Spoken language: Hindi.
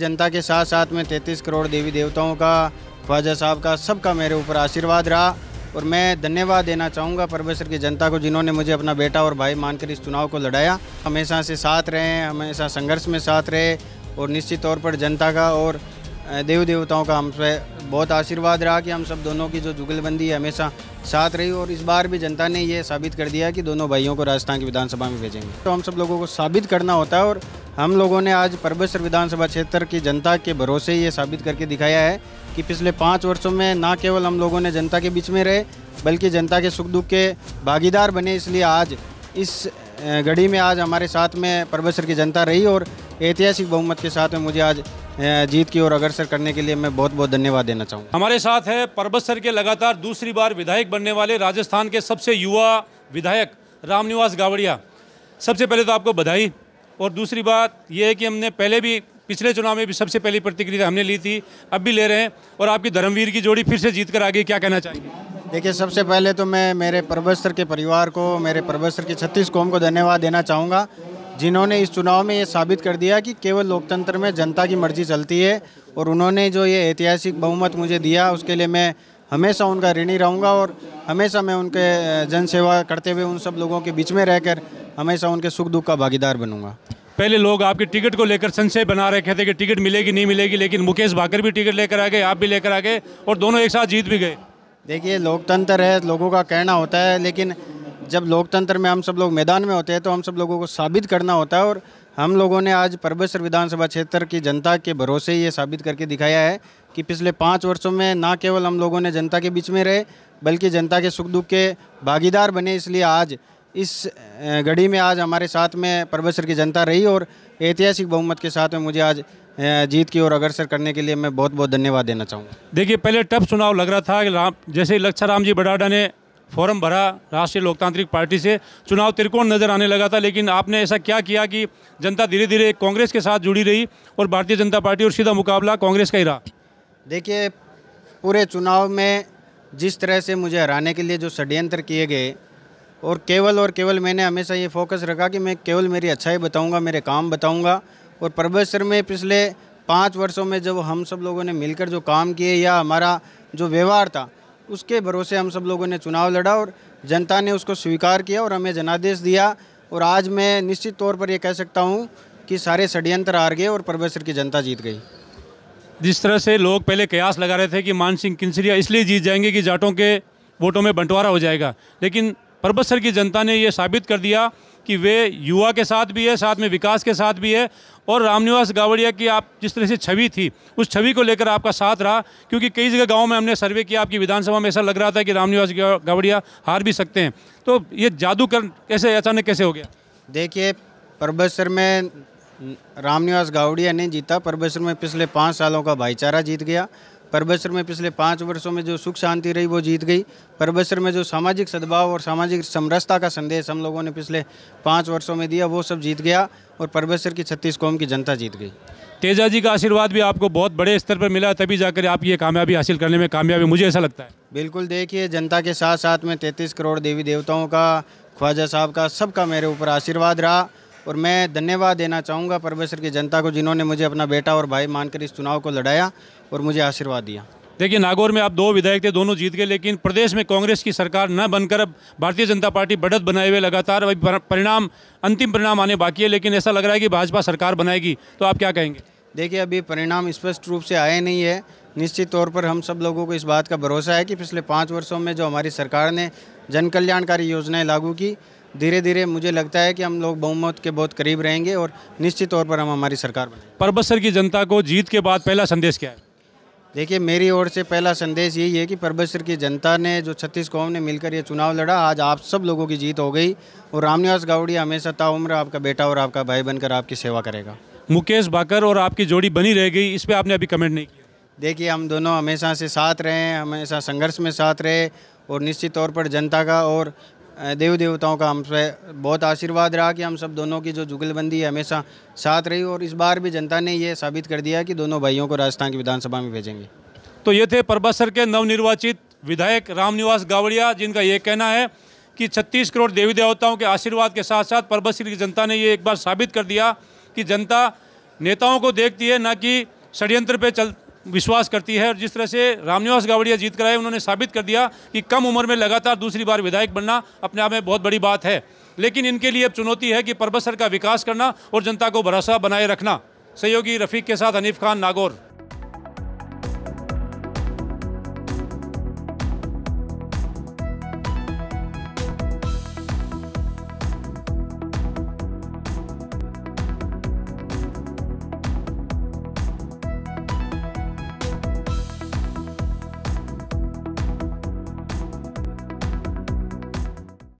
जनता के साथ साथ में तैंतीस करोड़ देवी देवताओं का ख्वाजा साहब का सबका मेरे ऊपर आशीर्वाद रहा और मैं धन्यवाद देना चाहूँगा परमेश्वर की जनता को जिन्होंने मुझे अपना बेटा और भाई मानकर इस चुनाव को लड़ाया हमेशा से साथ रहे हमेशा संघर्ष में साथ रहे और निश्चित तौर पर जनता का और देवी देवताओं का हम बहुत आशीर्वाद रहा कि हम सब दोनों की जो जुगलबंदी है हमेशा साथ रही और इस बार भी जनता ने ये साबित कर दिया कि दोनों भाइयों को राजस्थान की विधानसभा में भेजेंगे तो हम सब लोगों को साबित करना होता है और हम लोगों ने आज परबेश्वर विधानसभा क्षेत्र की जनता के भरोसे ये साबित करके दिखाया है कि पिछले पाँच वर्षों में ना केवल हम लोगों ने जनता के बीच में रहे बल्कि जनता के सुख दुख के भागीदार बने इसलिए आज इस घड़ी में आज हमारे साथ में परबेश्वर की जनता रही और ऐतिहासिक बहुमत के साथ में मुझे आज जीत की ओर अग्रसर करने के लिए मैं बहुत बहुत धन्यवाद देना चाहूँगा हमारे साथ है परबत के लगातार दूसरी बार विधायक बनने वाले राजस्थान के सबसे युवा विधायक रामनिवास गावड़िया सबसे पहले तो आपको बधाई और दूसरी बात यह है कि हमने पहले भी पिछले चुनाव में भी सबसे पहली प्रतिक्रिया हमने ली थी अब भी ले रहे हैं और आपकी धर्मवीर की जोड़ी फिर से जीत कर आगे क्या कहना चाहिए देखिए सबसे पहले तो मैं मेरे परबस्तर के परिवार को मेरे परबस्तर के छत्तीस कौम को धन्यवाद देना चाहूँगा जिन्होंने इस चुनाव में ये साबित कर दिया कि केवल लोकतंत्र में जनता की मर्जी चलती है और उन्होंने जो ये ऐतिहासिक बहुमत मुझे दिया उसके लिए मैं हमेशा उनका ऋणी रहूँगा और हमेशा मैं उनके जनसेवा करते हुए उन सब लोगों के बीच में रहकर हमेशा उनके सुख दुख का भागीदार बनूँगा पहले लोग आपकी टिकट को लेकर संशय बना रहे कहते कि टिकट मिलेगी नहीं मिलेगी लेकिन मुकेश भाकर भी टिकट लेकर आ गए आप भी लेकर आ गए और दोनों एक साथ जीत भी गए देखिए लोकतंत्र है लोगों का कहना होता है लेकिन जब लोकतंत्र में हम सब लोग मैदान में होते हैं तो हम सब लोगों को साबित करना होता है और हम लोगों ने आज परबेसर विधानसभा क्षेत्र की जनता के भरोसे ये साबित करके दिखाया है कि पिछले पाँच वर्षों में ना केवल हम लोगों ने जनता के बीच में रहे बल्कि जनता के सुख दुख के भागीदार बने इसलिए आज इस घड़ी में आज हमारे साथ में परमेश्वर की जनता रही और ऐतिहासिक बहुमत के साथ में मुझे आज जीत की ओर अग्रसर करने के लिए मैं बहुत बहुत धन्यवाद देना चाहूँगा देखिए पहले टफ चुनाव लग रहा था कि राम जैसे राम जी बडाडा ने फॉर्म भरा राष्ट्रीय लोकतांत्रिक पार्टी से चुनाव त्रिकोण नज़र आने लगा था लेकिन आपने ऐसा क्या किया कि जनता धीरे धीरे कांग्रेस के साथ जुड़ी रही और भारतीय जनता पार्टी और सीधा मुकाबला कांग्रेस का ही रहा देखिए पूरे चुनाव में जिस तरह से मुझे हराने के लिए जो षड्यंत्र किए गए और केवल और केवल मैंने हमेशा ये फोकस रखा कि मैं केवल मेरी अच्छाई बताऊंगा मेरे काम बताऊंगा और परवेज में पिछले पाँच वर्षों में जब हम सब लोगों ने मिलकर जो काम किए या हमारा जो व्यवहार था उसके भरोसे हम सब लोगों ने चुनाव लड़ा और जनता ने उसको स्वीकार किया और हमें जनादेश दिया और आज मैं निश्चित तौर पर यह कह सकता हूँ कि सारे षड्यंत्र हार गए और परवेज की जनता जीत गई जिस तरह से लोग पहले कयास लगा रहे थे कि मान सिंह किन्सरिया इसलिए जीत जाएंगे कि जाटों के वोटों में बंटवारा हो जाएगा लेकिन परबतसर सर की जनता ने यह साबित कर दिया कि वे युवा के साथ भी है साथ में विकास के साथ भी है और रामनिवास गावड़िया की आप जिस तरह से छवि थी उस छवि को लेकर आपका साथ रहा क्योंकि कई जगह गांव में हमने सर्वे किया आपकी विधानसभा में ऐसा लग रहा था कि रामनिवास गावड़िया हार भी सकते हैं तो ये जादू कर कैसे अचानक कैसे हो गया देखिए परबतसर में रामनिवास गावड़िया ने जीता परबतसर में पिछले पाँच सालों का भाईचारा जीत गया परबसर में पिछले पाँच वर्षों में जो सुख शांति रही वो जीत गई परबसर में जो सामाजिक सद्भाव और सामाजिक समरसता का संदेश हम लोगों ने पिछले पाँच वर्षों में दिया वो सब जीत गया और परबसर की छत्तीस कौम की जनता जीत गई तेजा जी का आशीर्वाद भी आपको बहुत बड़े स्तर पर मिला तभी जाकर आप ये कामयाबी हासिल करने में कामयाबी मुझे ऐसा लगता है बिल्कुल देखिए जनता के साथ साथ में तैंतीस करोड़ देवी देवताओं का ख्वाजा साहब का सबका मेरे ऊपर आशीर्वाद रहा और मैं धन्यवाद देना चाहूँगा परमेश्वर की जनता को जिन्होंने मुझे अपना बेटा और भाई मानकर इस चुनाव को लड़ाया और मुझे आशीर्वाद दिया देखिए नागौर में आप दो विधायक थे दोनों जीत गए लेकिन प्रदेश में कांग्रेस की सरकार न बनकर अब भारतीय जनता पार्टी बढ़त बनाए हुए लगातार अभी परिणाम अंतिम परिणाम आने बाकी है लेकिन ऐसा लग रहा है कि भाजपा सरकार बनाएगी तो आप क्या कहेंगे देखिए अभी परिणाम स्पष्ट रूप से आए नहीं है निश्चित तौर पर हम सब लोगों को इस बात का भरोसा है कि पिछले पाँच वर्षों में जो हमारी सरकार ने जन कल्याणकारी योजनाएँ लागू की धीरे धीरे मुझे लगता है कि हम लोग बहुमत के बहुत करीब रहेंगे और निश्चित तौर पर हम हमारी सरकार बनेंगे परबसर की जनता को जीत के बाद पहला संदेश क्या है देखिए मेरी ओर से पहला संदेश यही है कि परबसर की जनता ने जो छत्तीस कौम ने मिलकर ये चुनाव लड़ा आज आप सब लोगों की जीत हो गई और रामनिवास गावड़ी हमेशा ताउम्र आपका बेटा और आपका भाई बनकर आपकी सेवा करेगा मुकेश बाकर और आपकी जोड़ी बनी रह गई इस पर आपने अभी कमेंट नहीं किया देखिए हम दोनों हमेशा से साथ रहे हमेशा संघर्ष में साथ रहे और निश्चित तौर पर जनता का और देव देवताओं का हम पे बहुत आशीर्वाद रहा कि हम सब दोनों की जो जुगलबंदी है हमेशा साथ रही और इस बार भी जनता ने ये साबित कर दिया कि दोनों भाइयों को राजस्थान की विधानसभा में भेजेंगे तो ये थे परबासर के नवनिर्वाचित विधायक रामनिवास गावड़िया जिनका ये कहना है कि 36 करोड़ देवी देवताओं के आशीर्वाद के साथ साथ परबसर की जनता ने ये एक बार साबित कर दिया कि जनता नेताओं को देखती है ना कि षड्यंत्र पे चल विश्वास करती है और जिस तरह से रामनिवास गावड़िया जीत कर आए उन्होंने साबित कर दिया कि कम उम्र में लगातार दूसरी बार विधायक बनना अपने आप में बहुत बड़ी बात है लेकिन इनके लिए अब चुनौती है कि परबसर का विकास करना और जनता को भरोसा बनाए रखना सहयोगी रफीक के साथ हनीफ खान नागौर